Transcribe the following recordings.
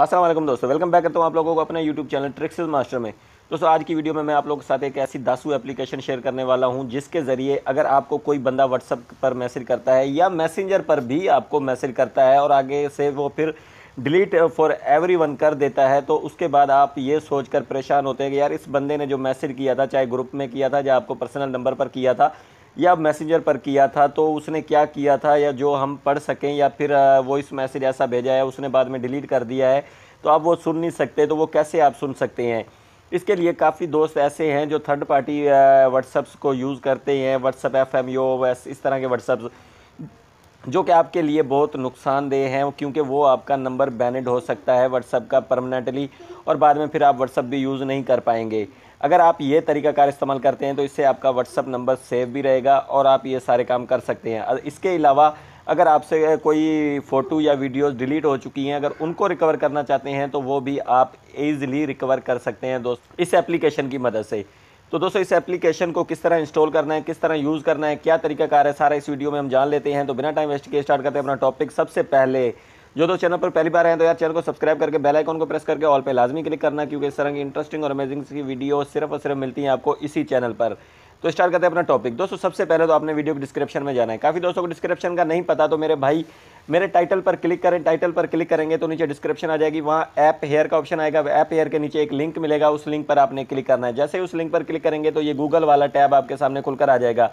असलम दोस्तों welcome back करता हूँ आप लोगों को अपने यूट्यूब चैनल ट्रिक्स मास्टर में दोस्तों आज की वीडियो में मैं आप लोगों के साथ एक ऐसी दासू एप्लीकेशन शेयर करने वाला हूँ जिसके ज़रिए अगर आपको कोई बंदा व्हाट्सअप पर मैसेज करता है या मैसेंजर पर भी आपको मैसेज करता है और आगे से वो फिर डिलीट फॉर एवरी वन कर देता है तो उसके बाद आप ये सोच कर परेशान होते हैं कि यार इस बंदे ने जो मैसेज किया था चाहे ग्रुप में किया था या आपको पर्सनल नंबर पर किया था या मैसेंजर पर किया था तो उसने क्या किया था या जो हम पढ़ सकें या फिर वॉइस मैसेज ऐसा भेजा है उसने बाद में डिलीट कर दिया है तो आप वो सुन नहीं सकते तो वो कैसे आप सुन सकते हैं इसके लिए काफ़ी दोस्त ऐसे हैं जो थर्ड पार्टी व्हाट्सअप्स को यूज़ करते हैं व्हाट्सअप एफ एम यो इस तरह के व्हाट्सअप्स जो कि आपके लिए बहुत नुकसानदेह हैं क्योंकि वो आपका नंबर बैनड हो सकता है व्हाट्सअप का परमानेंटली और बाद में फिर आप व्हाट्सअप भी यूज़ नहीं कर पाएंगे अगर आप ये तरीकाकार इस्तेमाल करते हैं तो इससे आपका व्हाट्सअप नंबर सेव भी रहेगा और आप ये सारे काम कर सकते हैं इसके अलावा अगर आपसे कोई फ़ोटो या वीडियो डिलीट हो चुकी हैं अगर उनको रिकवर करना चाहते हैं तो वो भी आप ईज़िली रिकवर कर सकते हैं दोस्त इस एप्लीकेशन की मदद से तो दोस्तों इस एप्लीकेशन को किस तरह इंस्टॉल करना है किस तरह यूज़ करना है क्या तरीका कार है सारा इस वीडियो में हम जान लेते हैं तो बिना टाइम वेस्ट के स्टार्ट करते हैं अपना टॉपिक सबसे पहले जो दोस्त तो चैनल पर पहली बार आए तो यार चैनल को सब्सक्राइब करके बेल आइकन को प्रेस करके ऑल पे लाजमी क्लिक करना क्योंकि इस तरह की इंटरेस्टिंग और अमेजिंग की वीडियो सिर्फ और सिर्फ मिलती हैं आपको इसी चैनल पर तो स्टार्ट करते हैं अपना टॉपिक दोस्तों सबसे पहले तो आपने वीडियो को डिस्क्रिप्शन में जाना है काफ़ी दोस्तों को डिस्क्रिप्शन का नहीं पता तो मेरे भाई मेरे टाइटल पर क्लिक करें टाइटल पर क्लिक करेंगे तो नीचे डिस्क्रिप्शन आ जाएगी वहाँ ऐप हेयर का ऑप्शन आएगा ऐप हेयर के नीचे एक लिंक मिलेगा उस लिंक पर आपने क्लिक करना है जैसे उस लिंक पर क्लिक करेंगे तो ये गूगल वाला टैब आपके सामने खुलकर आ जाएगा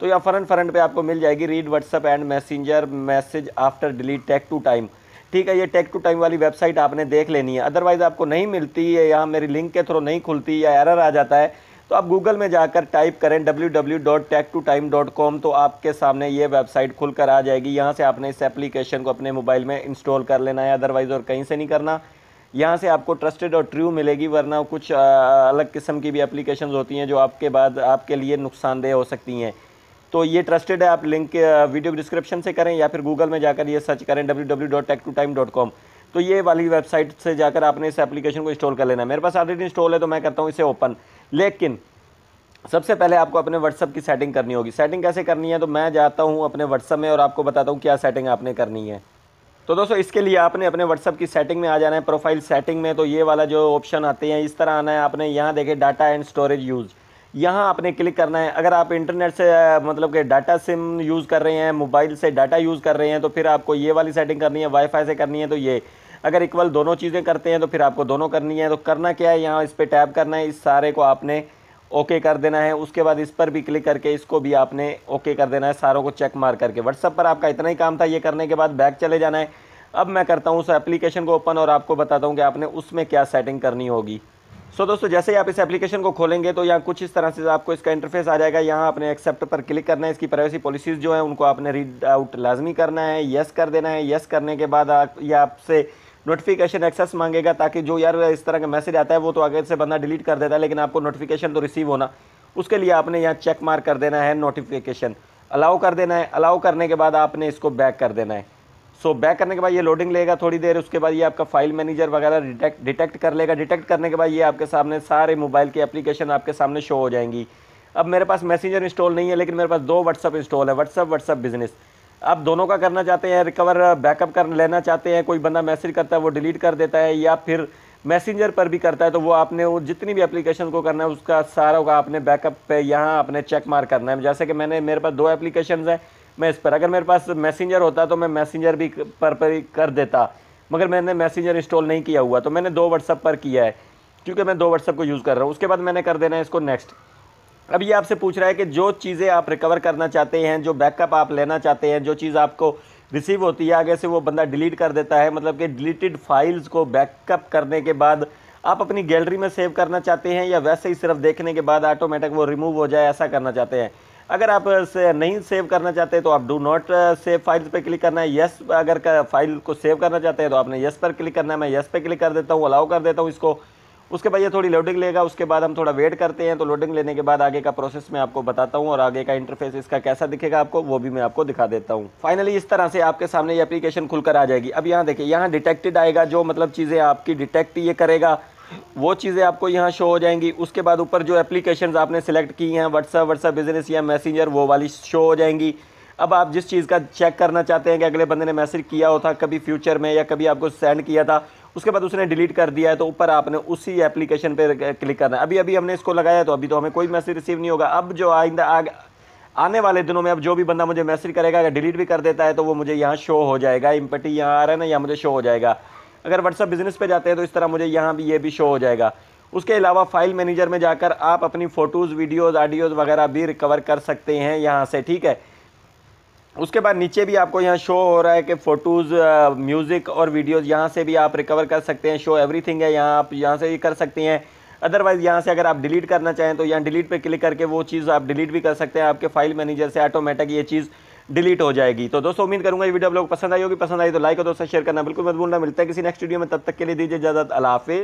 तो यह फरन फरन पे आपको मिल जाएगी read WhatsApp and messenger message after delete tech to time ठीक है ये टेक टू टाइम वाली वेबसाइट आपने देख लेनी है अदरवाइज़ आपको नहीं मिलती है यहाँ मेरी लिंक के थ्रू नहीं खुलती या एरर आ जाता है तो आप गूगल में जाकर टाइप करें डब्ल्यू तो आपके सामने ये वेबसाइट खुलकर आ जाएगी यहाँ से आपने इस एप्लीकेशन को अपने मोबाइल में इंस्टॉल कर लेना है अदरवाइज़ और कहीं से नहीं करना यहाँ से आपको ट्रस्टेड और ट्रू मिलेगी वरना कुछ अलग किस्म की भी एप्लीकेशन होती हैं जो आपके बाद आपके लिए नुकसानदेह हो सकती हैं तो ये ट्रस्टेड है आप लिंक वीडियो डिस्क्रिप्शन से करें या फिर गूगल में जाकर ये सर्च करें डब्ल्यू तो ये वाली वेबसाइट से जाकर आपने इस एप्लीकेशन को इंस्टॉल कर लेना है मेरे पास ऑलरेडी इंस्टॉल है तो मैं करता हूँ इसे ओपन लेकिन सबसे पहले आपको अपने व्हाट्सअप की सेटिंग करनी होगी सेटिंग कैसे करनी है तो मैं जाता हूँ अपने व्हाट्सअप में और आपको बताता हूँ क्या सेटिंग आपने करनी है तो दोस्तों इसके लिए आपने अपने व्हाट्सअप की सेटिंग में आ जाना है प्रोफाइल सेटिंग में तो ये वाला जो ऑप्शन आते हैं इस तरह आना है आपने यहाँ देखे डाटा एंड स्टोरेज यूज़ यहाँ आपने क्लिक करना है अगर आप इंटरनेट से मतलब कि डाटा सिम यूज़ कर रहे हैं मोबाइल से डाटा यूज़ कर रहे हैं तो फिर आपको ये वाली सेटिंग करनी है वाईफाई से करनी है तो ये अगर इक्वल दोनों चीज़ें करते हैं तो फिर आपको दोनों करनी है तो करना क्या है यहाँ इस पर टैप करना है इस सारे को आपने ओके कर देना है उसके बाद इस पर भी क्लिक करके इसको भी आपने ओके कर देना है सारों को चेक मार करके व्हाट्सअप पर आपका इतना ही काम था ये करने के बाद बैक चले जाना है अब मैं करता हूँ उस एप्लीकेशन को ओपन और आपको बताता हूँ कि आपने उसमें क्या सेटिंग करनी होगी सो so, दोस्तों जैसे ही आप इस एप्लीकेशन को खोलेंगे तो यहाँ कुछ इस तरह से आपको इसका इंटरफेस आ जाएगा यहाँ आपने एक्सेप्ट पर क्लिक करना है इसकी प्राइवेसी पॉलिसीज़ जो है उनको आपने रीड आउट लाजमी करना है येस कर देना है येस करने के बाद आप ये आपसे नोटिफिकेशन एक्सेस मांगेगा ताकि जो यार इस तरह का मैसेज आता है वो तो आगे से बंदा डिलीट कर देता है लेकिन आपको नोटिफिकेशन तो रिसीव होना उसके लिए आपने यहाँ चेक मार्क कर देना है नोटिफिकेशन अलाउ कर देना है अलाउ करने के बाद आपने इसको बैक कर देना है सो so, बैक करने के बाद ये लोडिंग लेगा थोड़ी देर उसके बाद ये आपका फाइल मैनेजर वगैरह डिटेक्ट डिटेक्ट कर लेगा डिटेक्ट करने के बाद ये आपके सामने सारे मोबाइल की एप्लीकेशन आपके सामने शो हो जाएंगी अब मेरे पास मैसेंजर इंस्टॉल नहीं है लेकिन मेरे पास दो व्हाट्सअप इंस्टॉल है व्हाट्सअप व्हाट्सअप बिजनेस आप दोनों का करना चाहते हैं रिकवर बैकअप uh, कर लेना चाहते हैं कोई बंदा मैसेज करता है वो डिलीट कर देता है या फिर मैसेंजर पर भी करता है तो वो आपने वो जितनी भी एप्लीकेशन को करना है उसका सारा का आपने बैकअप पे यहाँ आपने चेक मार करना है जैसे कि मैंने मेरे पास दो एप्लीकेशन हैं मैं इस पर अगर मेरे पास मैसेंजर होता तो मैं मैसेंजर भी पर, पर कर देता मगर मैंने मैसेंजर इंस्टॉल नहीं किया हुआ तो मैंने दो व्हाट्सअप पर किया है क्योंकि मैं दो व्हाट्सअप को यूज़ कर रहा हूँ उसके बाद मैंने कर देना है इसको नेक्स्ट अब ये आपसे पूछ रहा है कि जो चीज़ें आप रिकवर करना चाहते हैं जो बैकअप आप लेना चाहते हैं जो चीज़ आपको रिसीव होती है आगे से वो बंदा डिलीट कर देता है मतलब कि डिलीटेड फाइल्स को बैकअप करने के बाद आप अपनी गैलरी में सेव करना चाहते हैं या वैसे ही सिर्फ देखने के बाद ऑटोमेटिक वो रिमूव हो जाए ऐसा करना चाहते हैं अगर आप से नहीं सेव करना चाहते तो आप डू नॉट सेव फाइल्स पे क्लिक करना है यस अगर फाइल को सेव करना चाहते हैं तो आपने यस पर क्लिक करना है मैं यस पे क्लिक कर देता हूँ अलाउ कर देता हूँ इसको उसके बाद ये थोड़ी लोडिंग लेगा उसके बाद हम थोड़ा वेट करते हैं तो लोडिंग लेने के बाद आगे का प्रोसेस मैं आपको बताता हूँ और आगे का इंटरफेस इसका कैसा दिखेगा आपको वो भी मैं आपको दिखा देता हूँ फाइनली इस तरह से आपके सामने ये एप्लीकेशन खुलकर आ जाएगी अब यहाँ देखिए यहाँ डिटेक्टेड आएगा जो मतलब चीज़ें आपकी डिटेक्ट ये करेगा वो चीज़ें आपको यहाँ शो हो जाएंगी उसके बाद ऊपर जो एप्लीकेशन आपने सेलेक्ट की हैं व्हाट्सअप व्हाट्सअप बिजनेस या मैसेंजर वो वाली शो हो जाएंगी अब आप जिस चीज़ का चेक करना चाहते हैं कि अगले बंदे ने मैसेज किया हो था कभी फ्यूचर में या कभी आपको सेंड किया था उसके बाद उसने डिलीट कर दिया है तो ऊपर आपने उसी एप्लीकेशन पर क्लिक करना है अभी अभी हमने इसको लगाया तो अभी तो हमें कोई मैसेज रिसीव नहीं होगा अब जो आइंदा आग आने वाले दिनों में अब जो भी बंदा मुझे मैसेज करेगा अगर डिलीट भी कर देता है तो वो मुझे यहाँ शो हो जाएगा इम्पटी यहाँ आ रहा है ना यहाँ मुझे शो हो जाएगा अगर व्हाट्सअप बिजनेस पे जाते हैं तो इस तरह मुझे यहाँ भी ये भी शो हो जाएगा उसके अलावा फाइल मैनेजर में जाकर आप अपनी फ़ोटोज़ वीडियोज़ आडियोज़ वगैरह भी रिकवर कर सकते हैं यहाँ से ठीक है उसके बाद नीचे भी आपको यहाँ शो हो रहा है कि फ़ोटोज़ म्यूज़िक और वीडियोज़ यहाँ से भी आप रिकवर कर सकते हैं शो एवरीथिंग है यहाँ आप यहाँ से ही कर सकते हैं अदरवाइज़ यहाँ से अगर आप डिलीट करना चाहें तो यहाँ डिलीट पे क्लिक करके वो चीज़ आप डिलीट भी कर सकते हैं आपके फाइल मैनेजर से ऑटोमेटिक ये चीज़ डिलीट हो जाएगी तो दोस्तों उम्मीद करूँगा ये वीडियो आप लोग पसंद आई होगी पसंद आई तो लाइक और दोस्तों शेयर करना बिल्कुल मत भूलना मिलता है किसी नेक्स्ट वीडियो में तब तक के लिए दीजिए इजाजत अलाफे